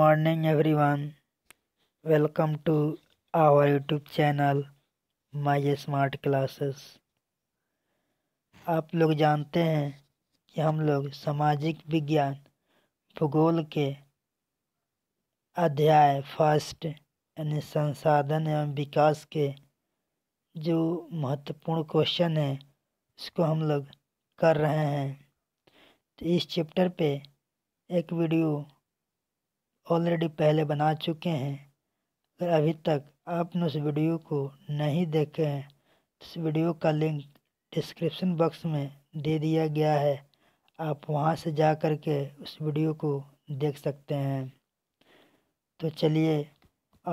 every one welcome to our YouTube channel my smart classes आप लोग जानते हैं कि हम लोग सामाजिक विज्ञान भूगोल के अध्याय फर्स्ट यानी संसाधन एवं विकास के जो महत्वपूर्ण क्वेश्चन है उसको हम लोग कर रहे हैं तो इस चैप्टर पे एक वीडियो ऑलरेडी पहले बना चुके हैं अगर अभी तक आपने उस वीडियो को नहीं देखे हैं तो उस वीडियो का लिंक डिस्क्रिप्शन बॉक्स में दे दिया गया है आप वहां से जा कर के उस वीडियो को देख सकते हैं तो चलिए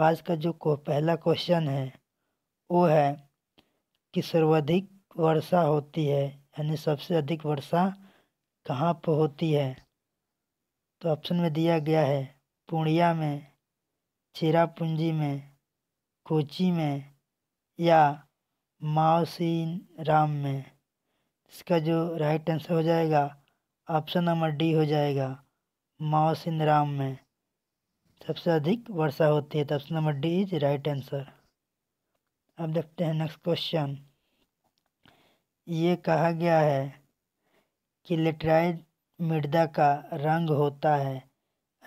आज का जो को पहला क्वेश्चन है वो है कि सर्वाधिक वर्षा होती है यानी सबसे अधिक वर्षा कहाँ पर होती है तो ऑप्शन में दिया गया है पूर्णिया में चेरापूंजी में कोची में या माओसीन राम में इसका जो राइट आंसर हो जाएगा ऑप्शन नंबर डी हो जाएगा माओसिन राम में सबसे अधिक वर्षा होती है तो option number D is right answer अब देखते हैं नेक्स्ट क्वेश्चन ये कहा गया है कि लेटराइज मृदा का रंग होता है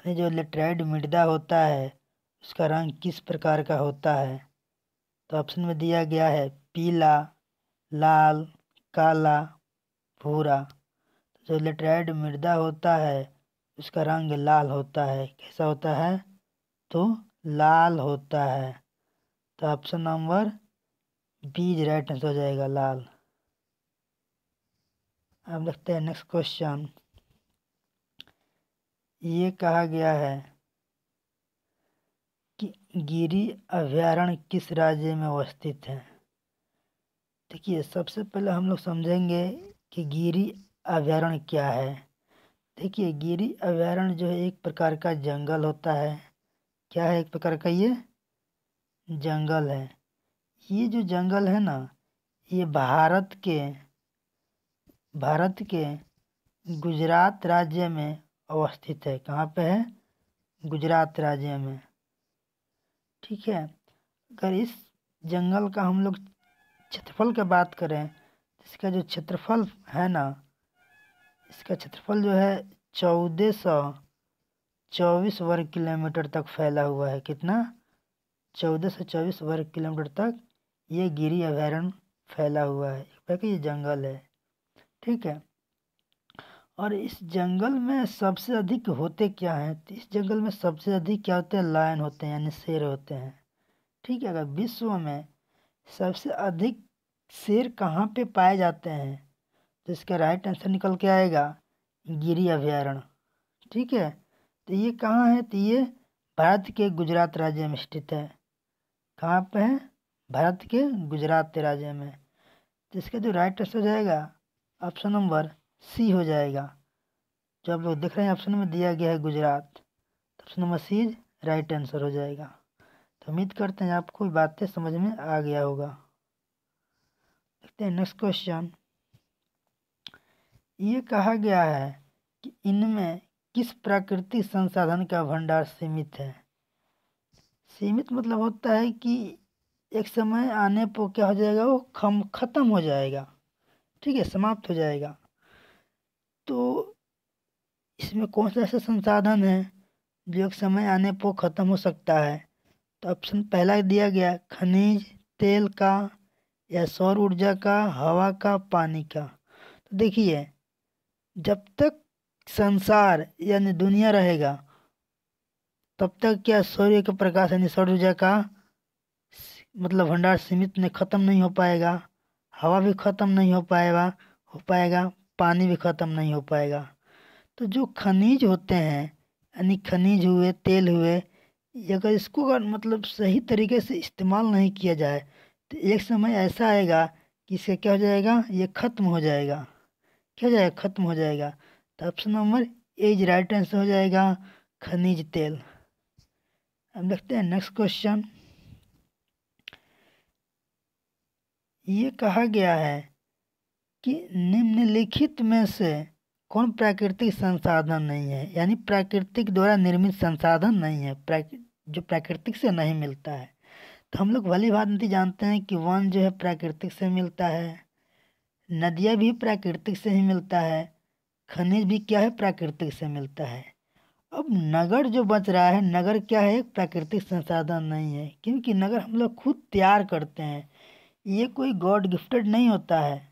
यानी जो लेटराइड मृदा होता है उसका रंग किस प्रकार का होता है तो ऑप्शन में दिया गया है पीला लाल काला भूरा तो जो लेटराइड मृदा होता है उसका रंग लाल होता है कैसा होता है तो लाल होता है तो option number B is right answer हो जाएगा लाल अब देखते हैं नेक्स्ट क्वेश्चन ये कहा गया है कि गिरी अभ्यारण्य किस राज्य में अवस्थित है देखिए सबसे पहले हम लोग समझेंगे कि गिरी अभ्यारण्य क्या है देखिए गिरी अभ्यारण्य जो है एक प्रकार का जंगल होता है क्या है एक प्रकार का ये जंगल है ये जो जंगल है ना ये भारत के भारत के गुजरात राज्य में अवस्थित है कहाँ पे है गुजरात राज्य में ठीक है अगर इस जंगल का हम लोग क्षेत्रफल की बात करें तो इसका जो क्षेत्रफल है ना इसका क्षेत्रफल जो है चौदह सौ चौबीस वर्ग किलोमीटर तक फैला हुआ है कितना चौदह सौ चौबीस वर्ग किलोमीटर तक ये गिरी अभ्यारण्य फैला हुआ है एक ये जंगल है ठीक है और इस जंगल में सबसे अधिक होते क्या हैं तो इस जंगल में सबसे अधिक क्या होते हैं लायन होते हैं यानी शेर होते हैं ठीक है अगर विश्व में सबसे अधिक शेर कहाँ पे पाए जाते हैं तो इसका राइट आंसर निकल के आएगा गिरी अभ्यारण्य ठीक है तो ये कहाँ है तो ये भारत के गुजरात राज्य में स्थित है कहाँ पे है भारत के गुजरात राज्य में तो इसका जो राइट आंसर जाएगा ऑप्शन नंबर सी हो जाएगा जो आप लोग देख रहे हैं ऑप्शन में दिया गया है गुजरात तो option number C right answer हो जाएगा तो उम्मीद करते हैं आपको बातें समझ में आ गया होगा देखते हैं नेक्स्ट क्वेश्चन ये कहा गया है कि इनमें किस प्राकृतिक संसाधन का भंडार सीमित है सीमित मतलब होता है कि एक समय आने पर क्या हो जाएगा वो खम ख़त्म हो जाएगा ठीक है समाप्त हो जाएगा तो इसमें कौन सा ऐसा संसाधन है जो एक समय आने पर ख़त्म हो सकता है तो ऑप्शन पहला दिया गया खनिज तेल का या सौर ऊर्जा का हवा का पानी का तो देखिए जब तक संसार यानी दुनिया रहेगा तब तक क्या सूर्य के प्रकाश यानी सौर ऊर्जा का मतलब भंडार सीमित नहीं ख़त्म नहीं हो पाएगा हवा भी ख़त्म नहीं हो पाएगा हो पाएगा पानी भी ख़त्म नहीं हो पाएगा तो जो खनिज होते हैं यानी खनिज हुए तेल हुए अगर इसको अगर मतलब सही तरीके से इस्तेमाल नहीं किया जाए तो एक समय ऐसा आएगा कि इसका क्या हो जाएगा ये ख़त्म हो जाएगा क्या हो जाएगा ख़त्म हो जाएगा तो option number A is right answer हो जाएगा खनिज तेल अब देखते हैं नेक्स्ट क्वेश्चन ये कहा गया है कि निम्नलिखित में से कौन प्राकृतिक संसाधन नहीं है यानी प्राकृतिक द्वारा निर्मित संसाधन नहीं है प्राकृ जो प्राकृतिक से नहीं मिलता है तो हम लोग भली नहीं जानते हैं कि वन जो है प्राकृतिक से मिलता है नदियाँ भी प्राकृतिक से ही मिलता है खनिज भी क्या है प्राकृतिक से मिलता है अब नगर जो बच रहा है नगर क्या है एक प्राकृतिक संसाधन नहीं है क्योंकि नगर हम लोग खुद तैयार करते हैं ये कोई गॉड गिफ्टेड नहीं होता है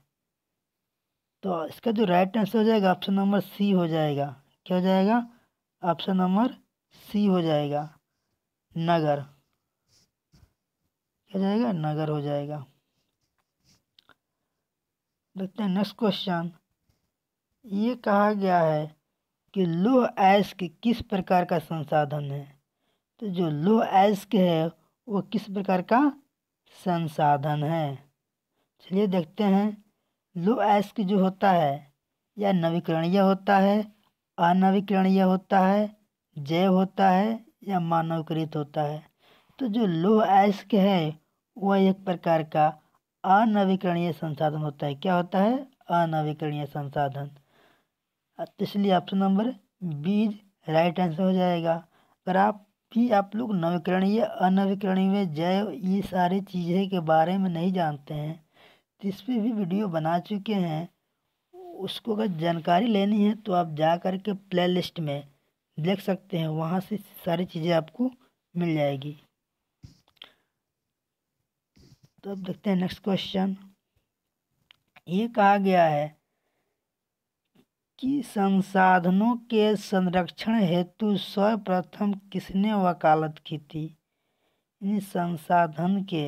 तो इसका जो राइट आंसर हो जाएगा ऑप्शन नंबर सी हो जाएगा क्या हो जाएगा ऑप्शन नंबर सी हो जाएगा नगर क्या जाएगा नगर हो जाएगा देखते हैं नेक्स्ट क्वेश्चन ये कहा गया है कि लोह अयस्क किस प्रकार का संसाधन है तो जो लोह एस्क है वो किस प्रकार का संसाधन है चलिए देखते हैं लो एस्क जो होता है या नवीकरणीय होता है अनवीकरणीय होता है जैव होता है या मानवकृत होता है तो जो लो एस्क है वह एक प्रकार का अनवीकरणीय संसाधन होता है क्या होता है अनवीकरणीय संसाधन इसलिए option number B is right answer हो जाएगा अगर आप भी आप लोग नवीकरणीय अनवीकरणीय जैव ये सारी चीज़ें के बारे में नहीं जानते हैं जिस पे भी वीडियो बना चुके हैं उसको अगर जानकारी लेनी है तो आप जा कर के प्ले लिस्ट में देख सकते हैं वहाँ से सारी चीज़ें आपको मिल जाएगी तो अब देखते हैं नेक्स्ट क्वेश्चन ये कहा गया है कि संसाधनों के संरक्षण हेतु सर्वप्रथम किसने वकालत की थी इन संसाधन के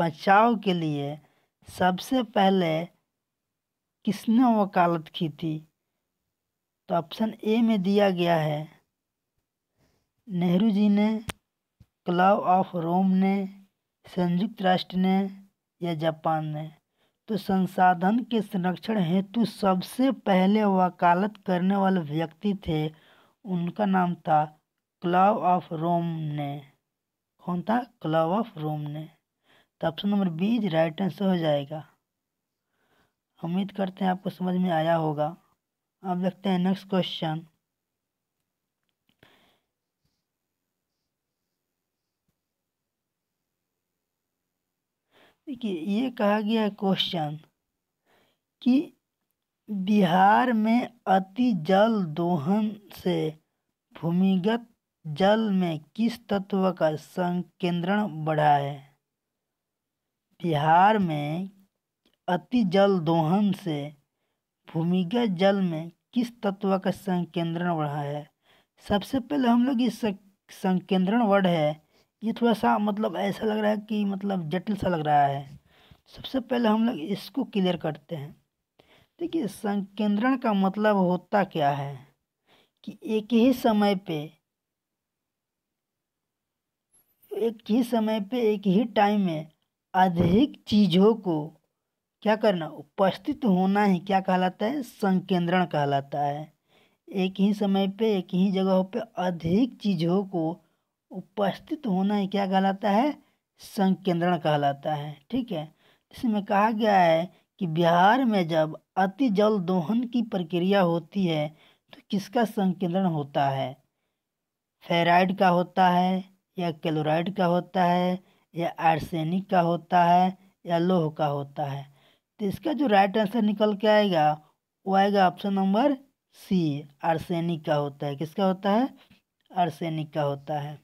बचाव के लिए सबसे पहले किसने वकालत की थी तो ऑप्शन ए में दिया गया है नेहरू जी ने क्लब ऑफ रोम ने संयुक्त राष्ट्र ने या जापान ने तो संसाधन के संरक्षण हेतु सबसे पहले वकालत करने वाले व्यक्ति थे उनका नाम था क्लब ऑफ रोम ने कौन था क्लब ऑफ रोम ने तो option number B right answer हो जाएगा उम्मीद करते हैं आपको समझ में आया होगा अब देखते हैं नेक्स्ट क्वेश्चन देखिए ये कहा गया है क्वेश्चन कि बिहार में अति जल दोहन से भूमिगत जल में किस तत्व का संकेंद्रण बढ़ा है बिहार में अतिजल दोहन से भूमिगत जल में किस तत्व का संकेंद्रण बढ़ा है सबसे पहले हम लोग इस संकेंद्रण वर्ड है ये थोड़ा सा मतलब ऐसा लग रहा है कि मतलब जटिल सा लग रहा है सबसे पहले हम लोग इसको क्लियर करते हैं देखिए संकेंद्रण का मतलब होता क्या है कि एक ही समय पे एक ही समय पे एक ही टाइम में अधिक चीज़ों को क्या करना उपस्थित होना ही क्या कहलाता है संकेंद्रण कहलाता है एक ही समय पे एक ही जगह पे अधिक चीज़ों को उपस्थित होना ही क्या कहलाता है संकेंद्रण कहलाता है ठीक है इसमें कहा गया है कि बिहार में जब अति जल दोहन की प्रक्रिया होती है तो किसका संकेंद्रण होता है फेराइड का होता है या क्लोराइड का होता है यह आर्सेनिक का होता है या लोह का होता है तो इसका जो राइट आंसर निकल के आएगा वो आएगा ऑप्शन नंबर सी आर्सेनिक का होता है किसका होता है आर्सेनिक का होता है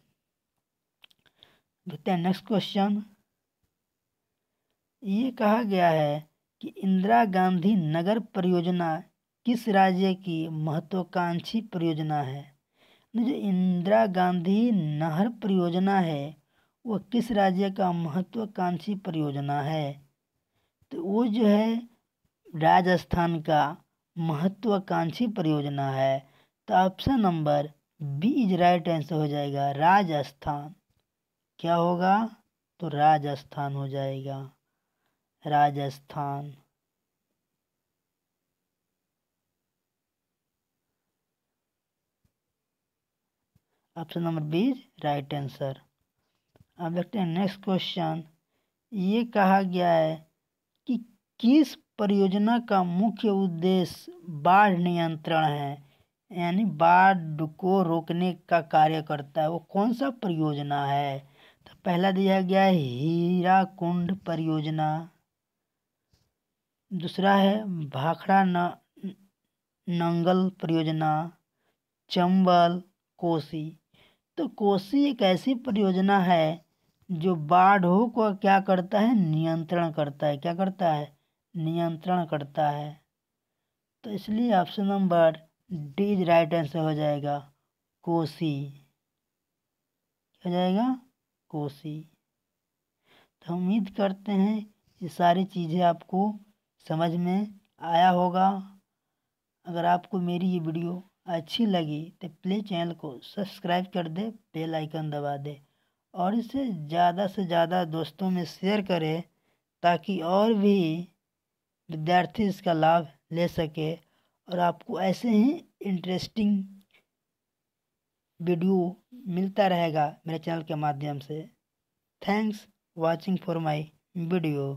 देखते हैं नेक्स्ट क्वेश्चन ये कहा गया है कि इंदिरा गांधी नगर परियोजना किस राज्य की महत्वाकांक्षी परियोजना है तो जो इंदिरा गांधी नहर परियोजना है वह किस राज्य का महत्वाकांक्षी परियोजना है तो वो जो है राजस्थान का महत्वाकांक्षी परियोजना है तो option number B is right answer हो जाएगा राजस्थान क्या होगा तो राजस्थान हो जाएगा Rajasthan option number B right answer अब देखते हैं नेक्स्ट क्वेश्चन ये कहा गया है कि किस परियोजना का मुख्य उद्देश्य बाढ़ नियंत्रण है यानी बाढ़ को रोकने का कार्य करता है वो कौन सा परियोजना है तो पहला दिया गया है हीरा कुंड परियोजना दूसरा है भाखड़ा न नंगल परियोजना चंबल कोसी तो कोसी एक ऐसी परियोजना है जो बाढ़ों को क्या करता है नियंत्रण करता है क्या करता है नियंत्रण करता है तो इसलिए option number D right answer हो जाएगा कोसी हो जाएगा कोसी तो उम्मीद करते हैं ये सारी चीज़ें आपको समझ में आया होगा अगर आपको मेरी ये वीडियो अच्छी लगी तो प्लीज़ चैनल को सब्सक्राइब कर दे बेल आइकन दबा दे और इसे ज़्यादा से ज़्यादा दोस्तों में शेयर करें ताकि और भी विद्यार्थी इसका लाभ ले सके और आपको ऐसे ही इंटरेस्टिंग वीडियो मिलता रहेगा मेरे चैनल के माध्यम से thanks watching for my video